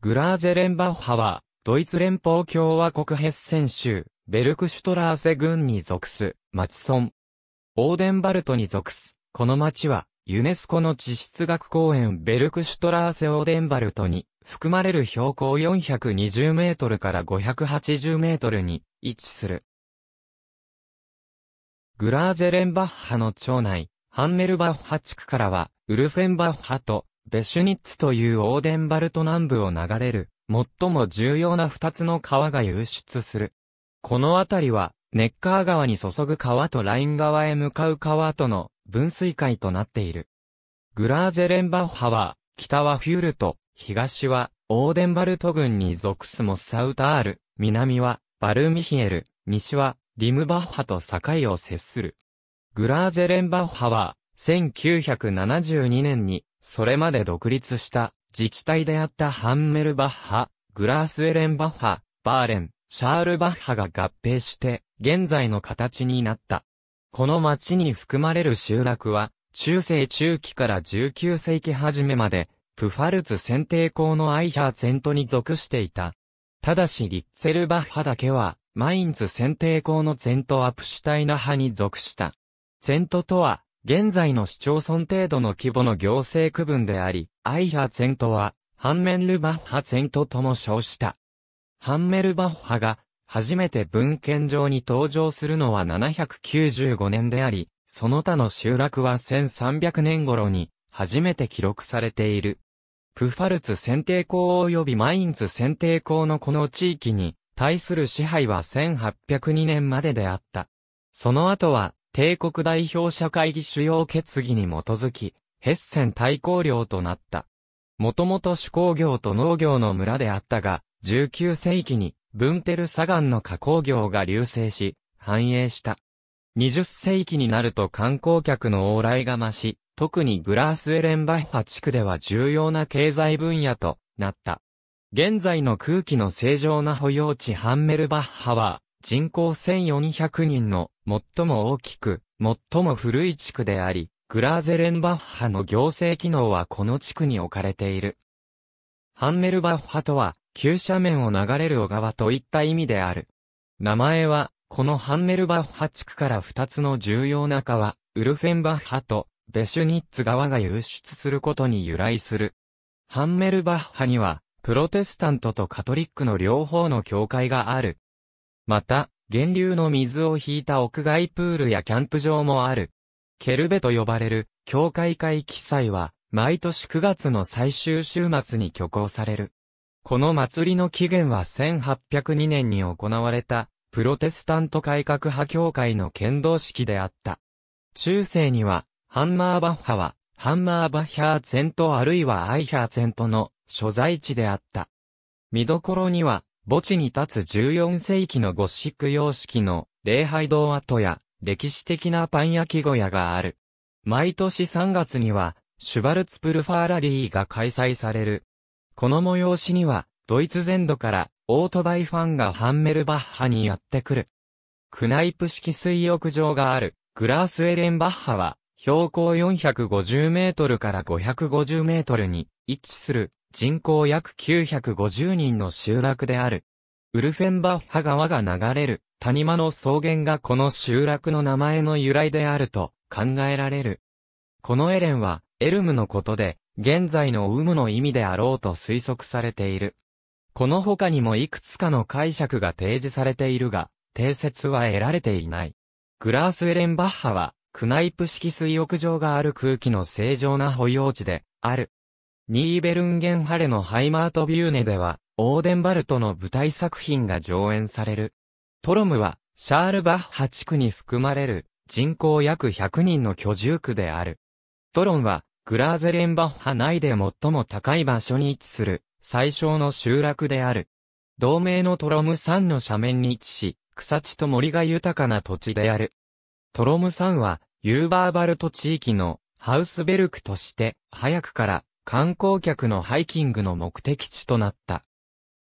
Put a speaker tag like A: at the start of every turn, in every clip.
A: グラーゼレンバッハは、ドイツ連邦共和国ヘッセン州、ベルクシュトラーセ郡に属す、町村。オーデンバルトに属す。この町は、ユネスコの地質学公園ベルクシュトラーセオーデンバルトに、含まれる標高420メートルから580メートルに位置する。グラーゼレンバッハの町内、ハンメルバッハ地区からは、ウルフェンバッハとベシュニッツというオーデンバルト南部を流れる、最も重要な二つの川が流出する。この辺りは、ネッカー川に注ぐ川とライン川へ向かう川との分水海となっている。グラーゼレンバッハは、北はフュールト、東はオーデンバルト郡に属すモスサウタール、南はバルミヒエル、西はリムバッハと境を接する。グラーゼレンバッハは、1972年にそれまで独立した自治体であったハンメルバッハ、グラースエレンバッハ、バーレン、シャールバッハが合併して現在の形になった。この町に含まれる集落は中世中期から19世紀初めまでプファルツ選定校のアイハーツントに属していた。ただしリッツェルバッハだけはマインツ選定校のゼントアプシュタイナ派に属した。ゼントとは、現在の市町村程度の規模の行政区分であり、アイハツェントは、ハンメルバッハツェントとも称した。ハンメルバッハが、初めて文献上に登場するのは795年であり、その他の集落は1300年頃に、初めて記録されている。プファルツ選定校及びマインツ選定校のこの地域に対する支配は1802年までであった。その後は帝国代表者会議主要決議に基づき、ヘッセン大公領となった。もともと手工業と農業の村であったが、19世紀にブンテル砂岩の加工業が隆盛し、繁栄した。20世紀になると観光客の往来が増し、特にグラースエレンバッハ地区では重要な経済分野となった。現在の空気の正常な保養地ハンメルバッハは、人口1400人の最も大きく、最も古い地区であり、グラーゼレンバッハの行政機能はこの地区に置かれている。ハンメルバッハとは、急斜面を流れる小川といった意味である。名前は、このハンメルバッハ地区から2つの重要な川、ウルフェンバッハとベシュニッツ川が流出することに由来する。ハンメルバッハには、プロテスタントとカトリックの両方の教会がある。また、源流の水を引いた屋外プールやキャンプ場もある。ケルベと呼ばれる、教会会記載は、毎年9月の最終週末に挙行される。この祭りの起源は1802年に行われた、プロテスタント改革派教会の剣道式であった。中世には、ハンマーバッハは、ハンマーバッハーツェントあるいはアイハーツェントの所在地であった。見どころには、墓地に立つ14世紀のゴシック様式の礼拝堂跡や歴史的なパン焼き小屋がある。毎年3月にはシュバルツプルファーラリーが開催される。この催しにはドイツ全土からオートバイファンがハンメルバッハにやってくる。クナイプ式水浴場があるグラースエレンバッハは標高450メートルから550メートルに位置する人口約950人の集落である。ウルフェンバッハ川が流れる谷間の草原がこの集落の名前の由来であると考えられる。このエレンはエルムのことで現在の有無の意味であろうと推測されている。この他にもいくつかの解釈が提示されているが、定説は得られていない。グラースエレンバッハは、クナイプ式水浴場がある空気の正常な保養地で、ある。ニーベルンゲンハレのハイマートビューネでは、オーデンバルトの舞台作品が上演される。トロムは、シャールバッハ地区に含まれる、人口約100人の居住区である。トロンは、グラーゼレンバッハ内で最も高い場所に位置する、最小の集落である。同盟のトロム山の斜面に位置し、草地と森が豊かな土地である。トロム山は、ユーバーバルト地域のハウスベルクとして、早くから観光客のハイキングの目的地となった。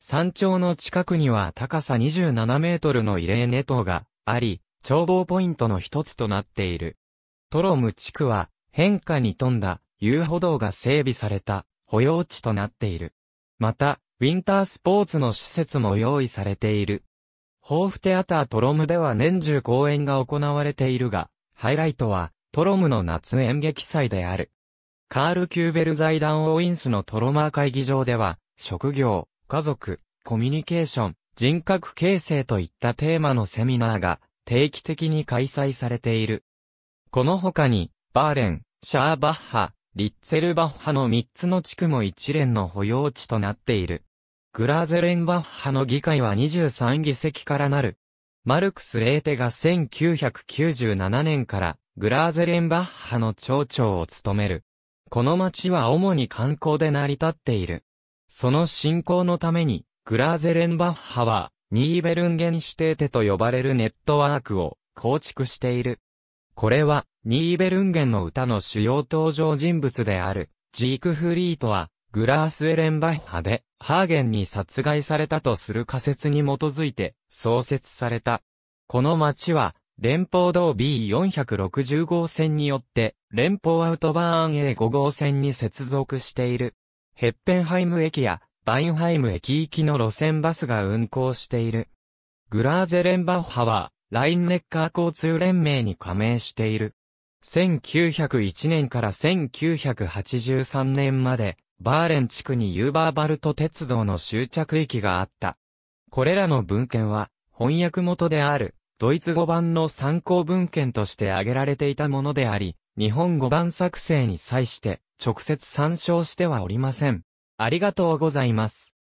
A: 山頂の近くには高さ27メートルの異例ネトがあり、眺望ポイントの一つとなっている。トロム地区は変化に富んだ遊歩道が整備された保養地となっている。また、ウィンタースポーツの施設も用意されている。ホーフテアタートロムでは年中公演が行われているが、ハイライトはトロムの夏演劇祭である。カール・キューベル財団オインスのトロマー会議場では、職業、家族、コミュニケーション、人格形成といったテーマのセミナーが定期的に開催されている。この他に、バーレン、シャーバッハ、リッツェルバッハの3つの地区も一連の保養地となっている。グラーゼレンバッハの議会は23議席からなる。マルクス・レーテが1997年からグラーゼレンバッハの町長を務める。この町は主に観光で成り立っている。その信仰のために、グラーゼレンバッハは、ニーベルンゲンシュテーテと呼ばれるネットワークを構築している。これは、ニーベルンゲンの歌の主要登場人物である、ジークフリートは、グラースエレンバッハで、ハーゲンに殺害されたとする仮説に基づいて、創設された。この町は、連邦道 B460 号線によって、連邦アウトバーン A5 号線に接続している。ヘッペンハイム駅や、バインハイム駅行きの路線バスが運行している。グラーゼレンバッハは、ラインネッカー交通連盟に加盟している。1901年から1983年まで、バーレン地区にユーバーバルト鉄道の終着駅があった。これらの文献は、翻訳元である、ドイツ語版の参考文献として挙げられていたものであり、日本語版作成に際して直接参照してはおりません。ありがとうございます。